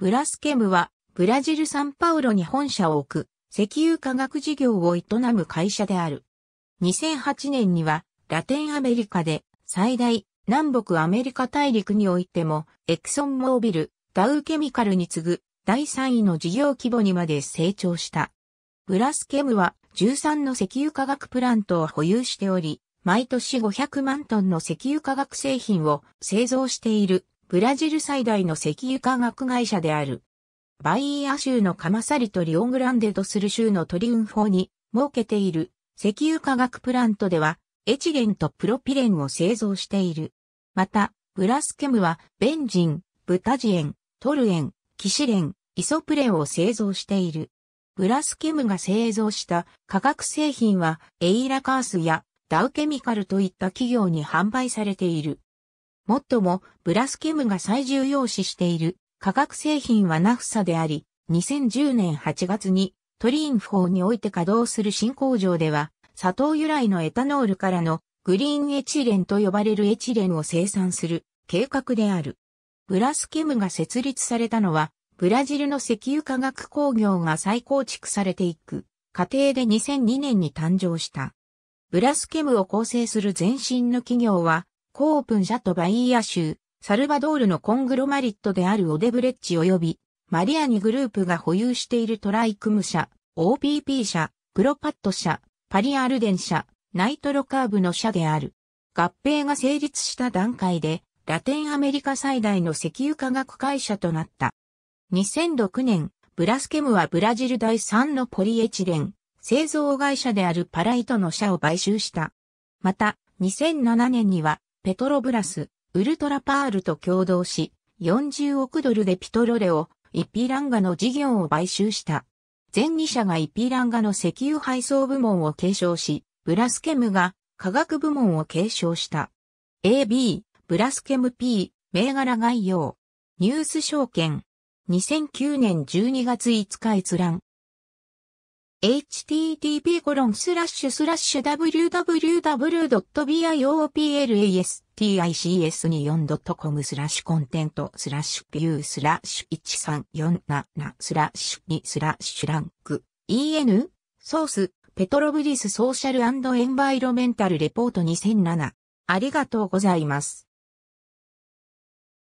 ブラスケムは、ブラジルサンパウロに本社を置く、石油化学事業を営む会社である。2008年には、ラテンアメリカで、最大、南北アメリカ大陸においても、エクソンモービル、ダウケミカルに次ぐ、第3位の事業規模にまで成長した。ブラスケムは、13の石油化学プラントを保有しており、毎年500万トンの石油化学製品を製造しているブラジル最大の石油化学会社である。バイーア州のカマサリとリオングランデドする州のトリウンフォに設けている石油化学プラントではエチレンとプロピレンを製造している。また、ブラスケムはベンジン、ブタジエン、トルエン、キシレン、イソプレンを製造している。ブラスケムが製造した化学製品はエイラカースやダウケミカルといった企業に販売されている。もっとも、ブラスケムが最重要視している化学製品はナフサであり、2010年8月にトリインフォーにおいて稼働する新工場では、砂糖由来のエタノールからのグリーンエチレンと呼ばれるエチレンを生産する計画である。ブラスケムが設立されたのは、ブラジルの石油化学工業が再構築されていく過程で2002年に誕生した。ブラスケムを構成する前身の企業は、コープン社とバイーヤ州、サルバドールのコングロマリットであるオデブレッジ及び、マリアニグループが保有しているトライクム社、OPP 社、プロパット社、パリアルデン社、ナイトロカーブの社である。合併が成立した段階で、ラテンアメリカ最大の石油化学会社となった。2006年、ブラスケムはブラジル第3のポリエチレン、製造会社であるパライトの社を買収した。また、2007年には、ペトロブラス、ウルトラパールと共同し、40億ドルでピトロレオ、イピランガの事業を買収した。前2社がイピランガの石油配送部門を継承し、ブラスケムが科学部門を継承した。AB、ブラスケム P、銘柄概要。ニュース証券。2009年12月5日閲覧。http://www.bioplastic2.com スラッシュコンテントスラッシュビュー・スラッシュ1347スラッシュ2スラッシュランク en ソースペトロブリスソーシャルエンバイロメンタルレポート2007ありがとうございます。